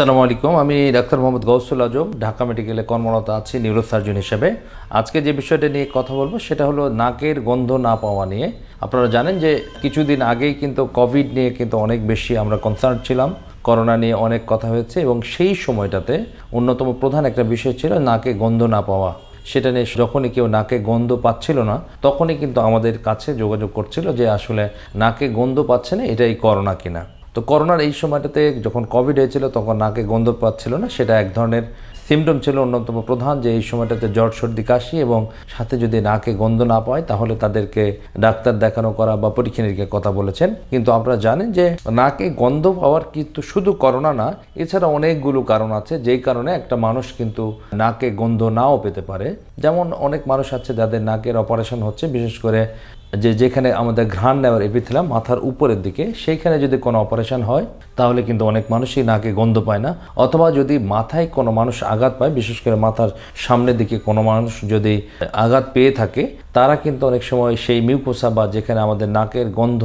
আসসালামু আলাইকুম আমি ডাক্তার মোহাম্মদ গৌসুল আজম ঢাকা মেডিকেলে কর্মরত আছি নিউরোসার্জন হিসেবে আজকে যে বিষয়টা নিয়ে কথা বলবো সেটা হলো নাকের গন্ধ না পাওয়া নিয়ে আপনারা জানেন যে কিছুদিন আগেই কিন্তু কোভিড নিয়ে কিন্তু অনেক বেশি আমরা কনসার্ন ছিলাম করোনা নিয়ে অনেক কথা হয়েছে এবং সেই সময়টাতে অন্যতম প্রধান একটা বিষয় ছিল নাকে গন্ধ না পাওয়া সেটা নিয়ে যখনই কেউ নাকে গন্ধ পাচ্ছিল না তখনই কিন্তু আমাদের কাছে যোগাযোগ করছিল যে আসলে নাকে গন্ধ পাচ্ছে না এটাই করোনা কিনা তো করোনার এই সময়টাতে যখন কোভিড হয়েছিল তখন নাকে গন্ধ পাচ্ছিল না সেটা এক ধরনের সিমটম ছিল অন্যতম প্রধান যে এই সময়টাতে জ্বর সর্দি কাশি এবং সাথে যদি নাকে গন্ধ না পায় তাহলে তাদেরকে ডাক্তার দেখানো করা বা পরীক্ষা নিরীক্ষা কথা বলেছেন কিন্তু আপনারা জানেন যে নাকে গন্ধ পাওয়ার কিন্তু শুধু করোনা না এছাড়া অনেকগুলো কারণ আছে যেই কারণে একটা মানুষ কিন্তু নাকে গন্ধ নাও পেতে পারে যেমন অনেক মানুষ আছে যাদের নাকের অপারেশন হচ্ছে বিশেষ করে যে যেখানে আমাদের ঘ্রাণ নেওয়ার এপিথিলাম মাথার উপরের দিকে সেইখানে যদি কোনো অপারেশন হয় তাহলে কিন্তু অনেক মানুষই নাকে গন্ধ পায় না অথবা যদি মাথায় কোনো মানুষ আঘাত পায় বিশেষ করে মাথার সামনের দিকে কোনো মানুষ যদি আঘাত পেয়ে থাকে তারা কিন্তু অনেক সময় সেই মিউকোসা বা যেখানে আমাদের নাকের গন্ধ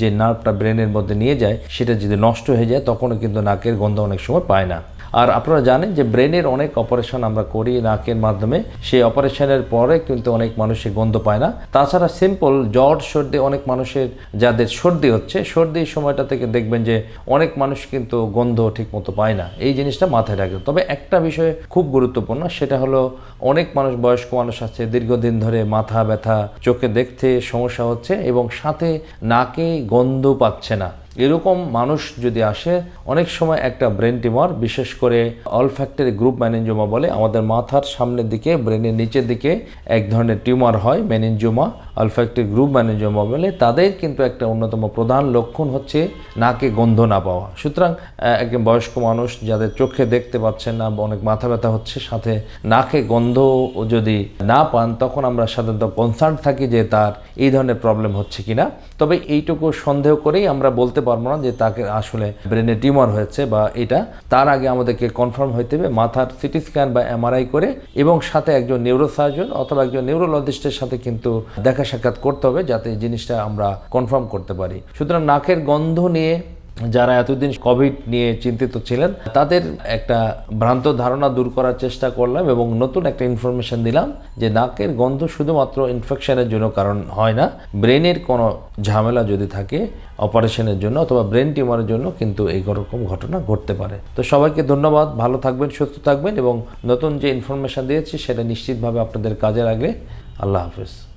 যে নার্ভটা ব্রেনের মধ্যে নিয়ে যায় সেটা যদি নষ্ট হয়ে যায় তখনও কিন্তু নাকের গন্ধ অনেক সময় পায় না আর আপনারা জানেন যে ব্রেনের অনেক অপারেশন আমরা করি নাকের মাধ্যমে সেই অপারেশনের পরে কিন্তু অনেক মানুষের গন্ধ পায় না তাছাড়া সিম্পল জ্বর সর্দি অনেক মানুষের যাদের সর্দি হচ্ছে সর্দির সময়টা থেকে দেখবেন যে অনেক মানুষ কিন্তু গন্ধ ঠিক মতো পায় না এই জিনিসটা মাথায় রাখবে তবে একটা বিষয়ে খুব গুরুত্বপূর্ণ সেটা হলো অনেক মানুষ বয়স্ক মানুষ আছে দীর্ঘদিন ধরে মাথা ব্যথা চোখে দেখতে সমস্যা হচ্ছে এবং সাথে নাকে গন্ধ পাচ্ছে না এরকম মানুষ যদি আসে অনেক সময় একটা ব্রেন টিমার বিশেষ করে অল ফ্যাক্টরি গ্রুপ ম্যানেঞ্জোমা বলে আমাদের মাথার সামনের দিকে ব্রেনের নিচের দিকে এক ধরনের টিউমার হয় ম্যানেঞ্জোমা ফ্যাক্টরি গ্রুপ ম্যানেঞ্জোমা বলে তাদের কিন্তু একটা অন্যতম প্রধান লক্ষণ হচ্ছে নাকে গন্ধ না পাওয়া সুতরাং একজন বয়স্ক মানুষ যাদের চোখে দেখতে পাচ্ছেন না অনেক মাথা ব্যথা হচ্ছে সাথে নাকে গন্ধ যদি না পান তখন আমরা সাধারণত কনসার্ন থাকি যে তার এই ধরনের প্রবলেম হচ্ছে কিনা তবে এইটুকু সন্দেহ করেই আমরা বলতে পারবো না যে তাকে আসলে ব্রেনে টিউমার হয়েছে বা এটা তার আগে আমাদেরকে কনফার্ম হইতে হবে মাথার সিটি স্ক্যান বা এমআরআই করে এবং সাথে একজন নিউরোসার্জন অথবা একজন নিউরোলজিস্টের সাথে কিন্তু দেখা সাক্ষাৎ করতে হবে যাতে জিনিসটা আমরা কনফার্ম করতে পারি সুতরাং নাকের গন্ধ নিয়ে যারা এতদিন কোভিড নিয়ে চিন্তিত ছিলেন তাদের একটা ভ্রান্ত ধারণা দূর করার চেষ্টা করলাম এবং নতুন একটা ইনফরমেশন দিলাম যে নাকের গন্ধ শুধুমাত্র ইনফেকশনের জন্য কারণ হয় না ব্রেনের কোনো ঝামেলা যদি থাকে অপারেশনের জন্য অথবা ব্রেন টিউমারের জন্য কিন্তু এই রকম ঘটনা ঘটতে পারে তো সবাইকে ধন্যবাদ ভালো থাকবেন সুস্থ থাকবেন এবং নতুন যে ইনফরমেশন দিয়েছি সেটা নিশ্চিতভাবে আপনাদের কাজে লাগলে আল্লাহ হাফেজ